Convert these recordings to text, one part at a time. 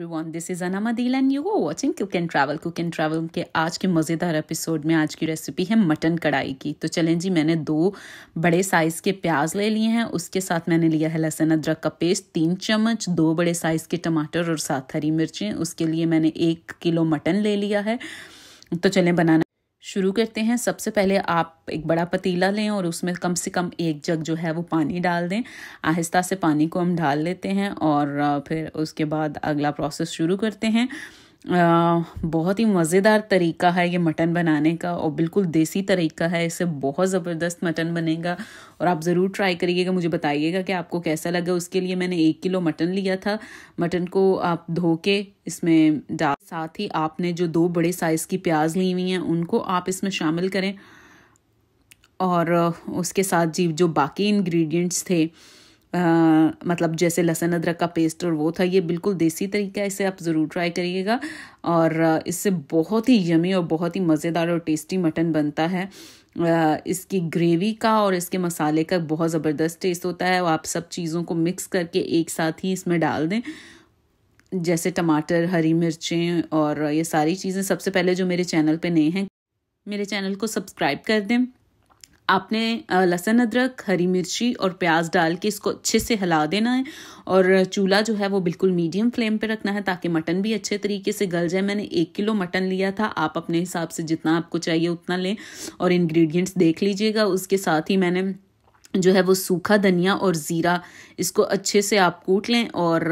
everyone this is अनामा दिल and you watching cook and travel cook and travel के आज के मज़ेदार एपिसोड में आज की रेसिपी है मटन कढ़ाई की तो चलें जी मैंने दो बड़े साइज़ के प्याज ले लिए हैं उसके साथ मैंने लिया है लहसुन अदरक का पेस्ट तीन चम्मच दो बड़े साइज़ के टमाटर और सात हरी मिर्चें उसके लिए मैंने एक किलो मटन ले लिया है तो चलें बनाना शुरू करते हैं सबसे पहले आप एक बड़ा पतीला लें और उसमें कम से कम एक जग जो है वो पानी डाल दें आहिस्ता से पानी को हम डाल लेते हैं और फिर उसके बाद अगला प्रोसेस शुरू करते हैं बहुत ही मज़ेदार तरीका है ये मटन बनाने का और बिल्कुल देसी तरीका है इससे बहुत ज़बरदस्त मटन बनेगा और आप ज़रूर ट्राई करिएगा मुझे बताइएगा कि आपको कैसा लगा उसके लिए मैंने एक किलो मटन लिया था मटन को आप धो के इसमें डाल साथ ही आपने जो दो बड़े साइज़ की प्याज ली हुई हैं उनको आप इसमें शामिल करें और उसके साथ जी जो बाकी इन्ग्रीडियंट्स थे आ, मतलब जैसे लहसुन अदरक का पेस्ट और वो था ये बिल्कुल देसी तरीका है इसे आप ज़रूर ट्राई करिएगा और इससे बहुत ही यमी और बहुत ही मज़ेदार और टेस्टी मटन बनता है इसकी ग्रेवी का और इसके मसाले का बहुत ज़बरदस्त टेस्ट होता है आप सब चीज़ों को मिक्स करके एक साथ ही इसमें डाल दें जैसे टमाटर हरी मिर्चें और ये सारी चीज़ें सबसे पहले जो मेरे चैनल पे नए हैं मेरे चैनल को सब्सक्राइब कर दें आपने लहसुन अदरक हरी मिर्ची और प्याज डाल के इसको अच्छे से हिला देना है और चूल्हा जो है वो बिल्कुल मीडियम फ्लेम पे रखना है ताकि मटन भी अच्छे तरीके से गल जाए मैंने एक किलो मटन लिया था आप अपने हिसाब से जितना आपको चाहिए उतना लें और इन्ग्रीडियंट्स देख लीजिएगा उसके साथ ही मैंने जो है वो सूखा धनिया और ज़ीरा इसको अच्छे से आप कूट लें और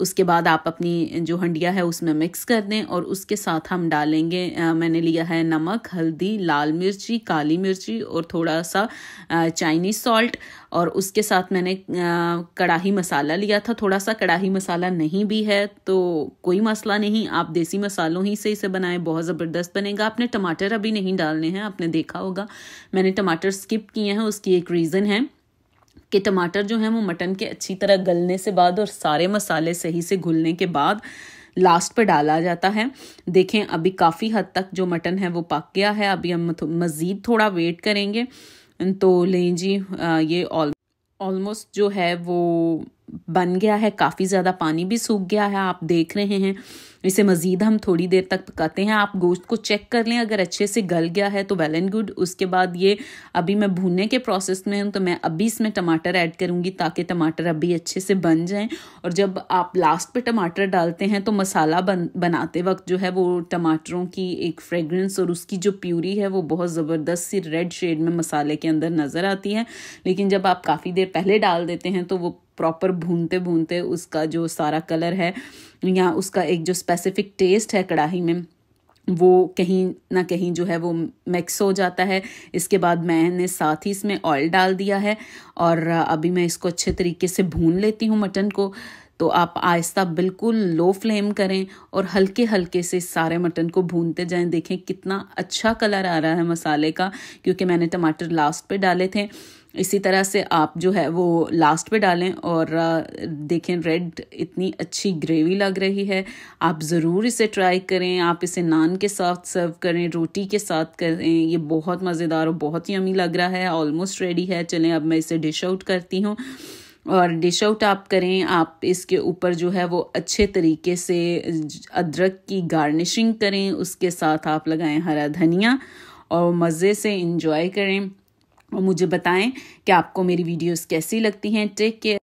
उसके बाद आप अपनी जो हंडिया है उसमें मिक्स कर दें और उसके साथ हम डालेंगे मैंने लिया है नमक हल्दी लाल मिर्ची काली मिर्ची और थोड़ा सा चाइनीज़ सॉल्ट और उसके साथ मैंने कढ़ाही मसाला लिया था थोड़ा सा कढ़ाही मसाला नहीं भी है तो कोई मसला नहीं आप देसी मसालों ही से इसे बनाएं बहुत ज़बरदस्त बनेगा आपने टमाटर अभी नहीं डालने हैं आपने देखा होगा मैंने टमाटर स्किप किए हैं उसकी एक रीज़न है कि टमाटर जो हैं वो मटन के अच्छी तरह गलने से बाद और सारे मसाले सही से घुलने के बाद लास्ट पर डाला जाता है देखें अभी काफ़ी हद तक जो मटन है वो पक गया है अभी हम मज़ीद थोड़ा वेट करेंगे तो लें जी ये ऑल ऑलमोस्ट जो है वो बन गया है काफ़ी ज़्यादा पानी भी सूख गया है आप देख रहे हैं इसे मज़ीद हम थोड़ी देर तक पकाते हैं आप गोश्त को चेक कर लें अगर अच्छे से गल गया है तो वेल एंड गुड उसके बाद ये अभी मैं भूनने के प्रोसेस में हूँ तो मैं अभी इसमें टमाटर ऐड करूँगी ताकि टमाटर अभी अच्छे से बन जाएँ और जब आप लास्ट पे टमाटर डालते हैं तो मसाला बन बनाते वक्त जो है वो टमाटरों की एक फ्रेगरेंस और उसकी जो प्यूरी है वो बहुत ज़बरदस्त सी रेड शेड में मसाले के अंदर नज़र आती है लेकिन जब आप काफ़ी देर पहले डाल देते हैं तो वो प्रॉपर भूनते भूनते उसका जो सारा कलर है या उसका एक जो स्पेसिफिक टेस्ट है कढ़ाई में वो कहीं ना कहीं जो है वो मिक्स हो जाता है इसके बाद मैंने साथ ही इसमें ऑयल डाल दिया है और अभी मैं इसको अच्छे तरीके से भून लेती हूँ मटन को तो आप आहिस्ता बिल्कुल लो फ्लेम करें और हल्के हल्के से सारे मटन को भूनते जाएं देखें कितना अच्छा कलर आ रहा है मसाले का क्योंकि मैंने टमाटर लास्ट पे डाले थे इसी तरह से आप जो है वो लास्ट पे डालें और देखें रेड इतनी अच्छी ग्रेवी लग रही है आप ज़रूर इसे ट्राई करें आप इसे नान के साथ सर्व करें रोटी के साथ करें ये बहुत मज़ेदार और बहुत ही अमी लग रहा है ऑलमोस्ट रेडी है चलें अब मैं इसे डिश आउट करती हूँ और डिश आउट आप करें आप इसके ऊपर जो है वो अच्छे तरीके से अदरक की गार्निशिंग करें उसके साथ आप लगाएं हरा धनिया और मज़े से इंजॉय करें और मुझे बताएं कि आपको मेरी वीडियोस कैसी लगती हैं टेक केयर